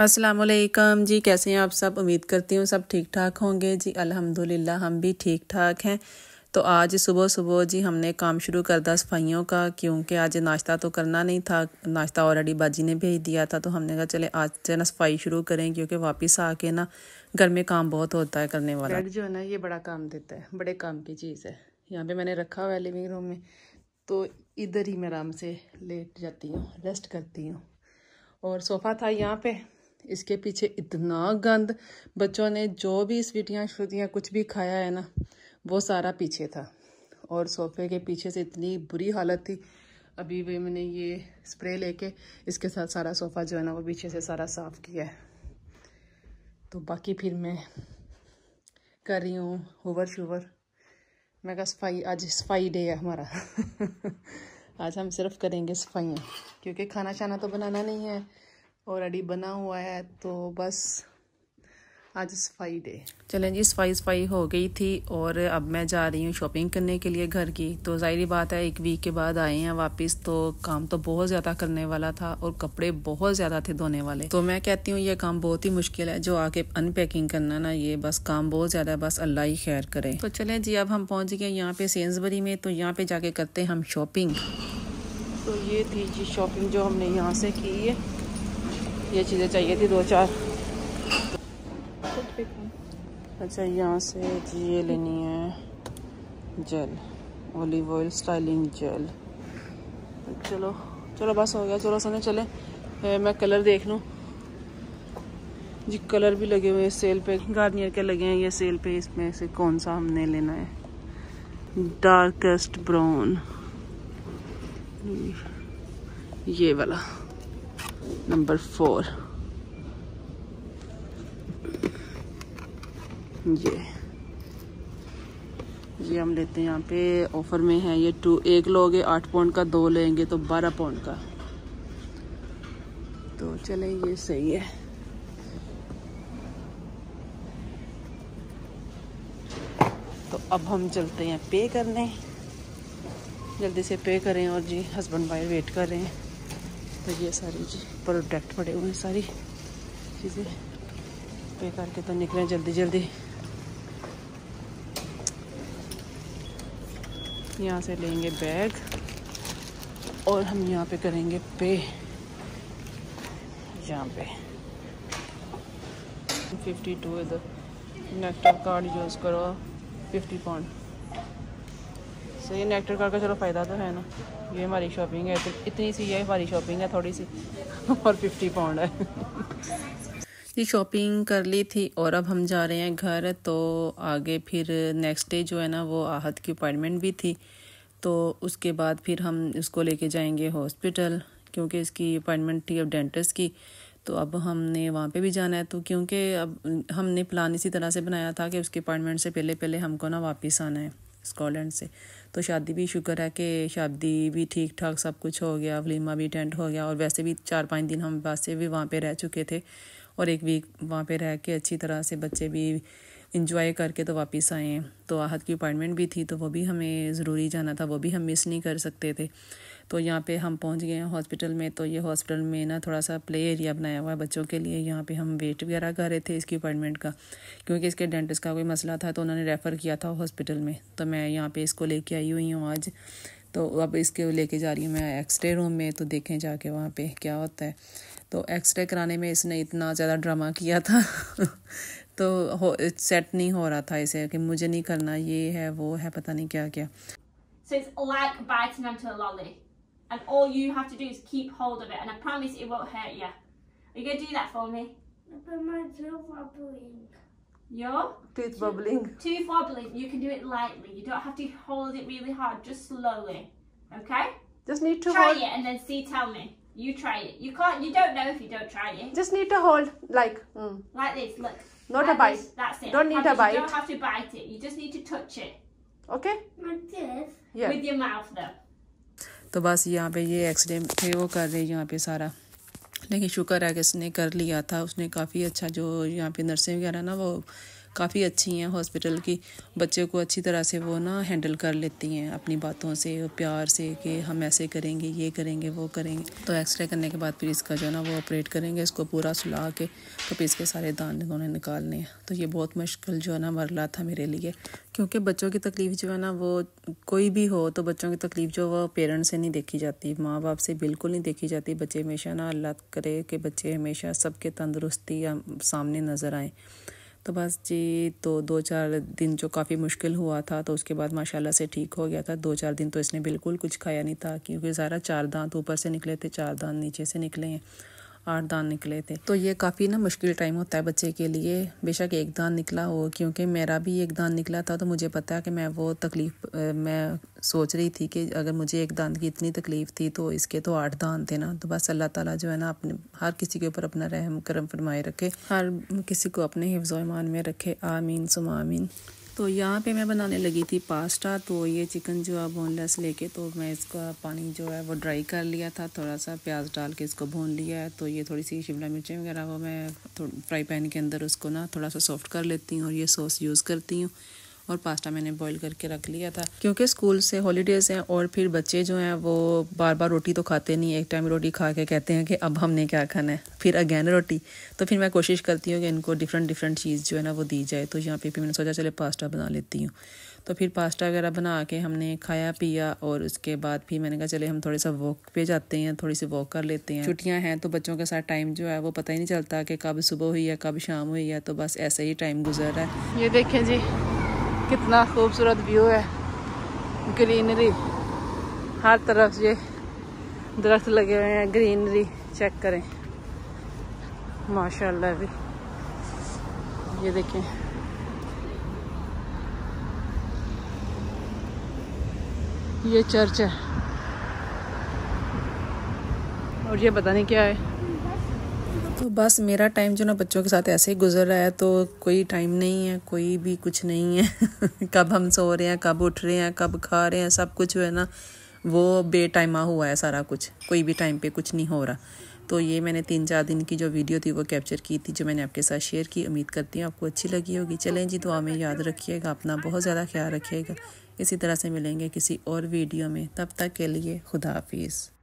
वालेकुम जी कैसे हैं आप सब उम्मीद करती हूँ सब ठीक ठाक होंगे जी अल्हम्दुलिल्लाह हम भी ठीक ठाक हैं तो आज सुबह सुबह जी हमने काम शुरू कर दिया सफाइयों का क्योंकि आज नाश्ता तो करना नहीं था नाश्ता ऑलरेडी बाजी ने भेज दिया था तो हमने कहा चले आज से ना सफाई शुरू करें क्योंकि वापस आके ना घर में काम बहुत होता है करने वाला जो है ना ये बड़ा काम देता है बड़े काम की चीज़ है यहाँ पर मैंने रखा हुआ है लिविंग रूम में तो इधर ही मैं आराम से लेट जाती हूँ रेस्ट करती हूँ और सोफ़ा था यहाँ पर इसके पीछे इतना गंद बच्चों ने जो भी स्वीटियाँ श्रुतियाँ कुछ भी खाया है ना वो सारा पीछे था और सोफे के पीछे से इतनी बुरी हालत थी अभी भी मैंने ये स्प्रे लेके इसके साथ सारा सोफ़ा जो है ना वो पीछे से सारा साफ़ किया है तो बाकी फिर मैं कर रही हूँ होवर शुवर मैं कहा सफाई आज सफाई डे है हमारा आज हम सिर्फ करेंगे सफाइयाँ क्योंकि खाना शाना तो बनाना नहीं है ऑलरेडी बना हुआ है तो बस आज सफाई डे चलें जी सफाई सफाई हो गई थी और अब मैं जा रही हूँ शॉपिंग करने के लिए घर की तो जाहिर बात है एक वीक के बाद आए हैं वापस तो काम तो बहुत ज़्यादा करने वाला था और कपड़े बहुत ज़्यादा थे धोने वाले तो मैं कहती हूँ ये काम बहुत ही मुश्किल है जो आके अनपैकिंग करना ना ये बस काम बहुत ज़्यादा बस अल्लाह ही खैर करे तो चले जी अब हम पहुँच गए यहाँ पे सेंसबरी में तो यहाँ पे जाके करते हैं हम शॉपिंग तो ये थी जी शॉपिंग जो हमने यहाँ से की है ये चीज़ें चाहिए थी दो चार अच्छा यहाँ से ये लेनी है gel olive oil styling gel चलो चलो बस हो गया चलो सने चले ए, मैं कलर देख लूँ जी कलर भी लगे हुए हैं सेल पे गार्नियर के लगे हैं ये सेल पे इसमें से कौन सा हमने लेना है डार्केस्ट ब्राउन ये वाला नंबर फोर ये ये हम लेते हैं यहाँ पे ऑफ़र में है ये टू एक लोगे आठ पाउंड का दो लेंगे तो बारह पाउंड का तो चलें ये सही है तो अब हम चलते हैं पे करने जल्दी से पे करें और जी हस्बैंड वाइफ वेट कर रहे हैं तो ये सारी प्रोडक्ट पड़े हुए हैं सारी चीज़ें पे करके तो निकलें जल्दी जल्दी यहाँ से लेंगे बैग और हम यहाँ पे करेंगे पे यहाँ पे फिफ्टी टू इधर नेक्स्ट कार्ड यूज़ करो फिफ्टी पाउंड ये नेक्टर करके चलो फ़ायदा तो है ना ये हमारी शॉपिंग है इतनी सी ये हमारी शॉपिंग है थोड़ी सी और फिफ्टी पाउंड है जी शॉपिंग कर ली थी और अब हम जा रहे हैं घर तो आगे फिर नेक्स्ट डे जो है ना वो आहत की अपॉइंटमेंट भी थी तो उसके बाद फिर हम इसको लेके जाएंगे हॉस्पिटल क्योंकि इसकी अपॉइंटमेंट थी अब डेंटिस्ट की तो अब हमने वहाँ पे भी जाना है तो क्योंकि अब हमने प्लान इसी तरह से बनाया था कि उसकी अपॉइंटमेंट से पहले पहले हमको ना वापस आना है स्कॉटलैंड से तो शादी भी शुक्र है कि शादी भी ठीक ठाक सब कुछ हो गया वलीमा भी अटेंड हो गया और वैसे भी चार पाँच दिन हम वैसे भी वहाँ पर रह चुके थे और एक वीक वहाँ पर रह के अच्छी तरह से बच्चे भी इंजॉय करके तो वापस आए तो आहत की अपॉइंटमेंट भी थी तो वो भी हमें ज़रूरी जाना था वो भी हम मिस नहीं कर सकते थे तो यहाँ पे हम पहुँच गए हैं हॉस्पिटल में तो ये हॉस्पिटल में ना थोड़ा सा प्ले एरिया बनाया हुआ है बच्चों के लिए यहाँ पे हम वेट वगैरह कर रहे थे इसकी अपॉइंटमेंट का क्योंकि इसके डेंटिस्ट का कोई मसला था तो उन्होंने रेफ़र किया था हॉस्पिटल में तो मैं यहाँ पर इसको लेके आई हुई हूँ आज तो अब इसके लेके जा रही हूँ मैं एक्सरे रूम में तो देखें जाके वहाँ पे क्या होता है तो एक्सरे कराने में इसने इतना ज़्यादा ड्रामा किया था तो हो सेट नहीं हो रहा था इसे कि मुझे नहीं करना ये है वो है पता नहीं क्या क्या so and all you have to do is keep hold of it and I promise it won't hurt you. Are you going to do that for me? But my tooth wobbling. Your? Tooth wobbling. Tooth wobbling. You can do it lightly. You don't have to hold it really hard, just slowly. Okay? Just need to Try hold. it and then see, tell me. You try it. You can't, you don't know if you don't try it. Just need to hold, like. Mm. Like this, look. Not like a bite. This. That's it. Don't need a bite. You don't have to bite it. You just need to touch it. Okay? My teeth. Yeah. With your mouth though. तो बस यहाँ पे ये accident थे वो कर हैं यहाँ पे सारा लेकिन शुक्र है कि इसने कर लिया था उसने काफ़ी अच्छा जो यहाँ पे नर्सें वगैरह ना वो काफ़ी अच्छी हैं हॉस्पिटल की बच्चे को अच्छी तरह से वो ना हैंडल कर लेती हैं अपनी बातों से प्यार से कि हम ऐसे करेंगे ये करेंगे वो करेंगे तो एक्सरे करने के बाद फिर इसका जो है ना वो ऑपरेट करेंगे इसको पूरा सुला के तो फिर इसके सारे दाने उन्होंने निकालने हैं तो ये बहुत मुश्किल जो है ना मरला था मेरे लिए क्योंकि बच्चों की तकलीफ़ जो है ना वो कोई भी हो तो बच्चों की तकलीफ़ जो वो पेरेंट्स से नहीं देखी जाती माँ बाप से बिल्कुल नहीं देखी जाती बच्चे हमेशा ना अल्लाह करे कि बच्चे हमेशा सबके तंदुरुस्ती सामने नज़र आएँ तो बस जी तो दो चार दिन जो काफ़ी मुश्किल हुआ था तो उसके बाद माशाल्लाह से ठीक हो गया था दो चार दिन तो इसने बिल्कुल कुछ खाया नहीं था क्योंकि ज़रा चार दांत ऊपर से निकले थे चार दांत नीचे से निकले हैं आठ दान निकले थे तो ये काफ़ी ना मुश्किल टाइम होता है बच्चे के लिए बेशक एक दान निकला हो क्योंकि मेरा भी एक दान निकला था तो मुझे पता है कि मैं वो तकलीफ मैं सोच रही थी कि अगर मुझे एक दान की इतनी तकलीफ़ थी तो इसके तो आठ दान थे ना तो बस अल्लाह ताला जो है ना अपने हर किसी के ऊपर अपना रहम करम फरमाए रखे हर किसी को अपने हिफ्ज़ ईमान में रखे आमीन सुमा आमीन तो यहाँ पे मैं बनाने लगी थी पास्ता तो ये चिकन जो है बोनलेस लेके तो मैं इसका पानी जो है वो ड्राई कर लिया था थोड़ा सा प्याज डाल के इसको भून लिया है तो ये थोड़ी सी शिमला मिर्ची वगैरह वो मैं फ्राई पैन के अंदर उसको ना थोड़ा सा सॉफ्ट कर लेती हूँ और ये सॉस यूज़ करती हूँ और पास्ता मैंने बॉईल करके रख लिया था क्योंकि स्कूल से हॉलीडेज़ हैं और फिर बच्चे जो हैं वो बार बार रोटी तो खाते नहीं एक टाइम रोटी खा के कहते हैं कि अब हमने क्या खाना है फिर अगैन रोटी तो फिर मैं कोशिश करती हूँ कि इनको डिफरेंट डिफरेंट चीज़ जो है ना वो दी जाए तो यहाँ पे फिर मैंने सोचा चले पास्ता बना लेती हूँ तो फिर पास्ता वगैरह बना के हमने खाया पिया और उसके बाद फिर मैंने कहा चले हम थोड़े सा वॉक पे जाते हैं थोड़ी सी वॉक कर लेते हैं छुट्टियां हैं तो बच्चों के साथ टाइम जो है वो पता ही नहीं चलता कि कब सुबह हुई है कब शाम हुई है तो बस ऐसे ही टाइम गुजर रहा है ये देखें जी कितना खूबसूरत व्यू है ग्रीनरी हर तरफ ये दरख्त लगे हुए हैं ग्रीनरी चेक करें माशाल्लाह भी ये देखें ये चर्च है और ये पता नहीं क्या है तो बस मेरा टाइम जो ना बच्चों के साथ ऐसे ही गुजर रहा है तो कोई टाइम नहीं है कोई भी कुछ नहीं है कब हम सो रहे हैं कब उठ रहे हैं कब खा रहे हैं सब कुछ जो है ना वो बेटाइमा हुआ है सारा कुछ कोई भी टाइम पे कुछ नहीं हो रहा तो ये मैंने तीन चार दिन की जो वीडियो थी वो कैप्चर की थी जो मैंने आपके साथ शेयर की उम्मीद करती हूँ आपको अच्छी लगी होगी चलें जी दुआ में याद रखिएगा अपना बहुत ज़्यादा ख्याल रखिएगा इसी तरह से मिलेंगे किसी और वीडियो में तब तक के लिए खुदा हाफिज़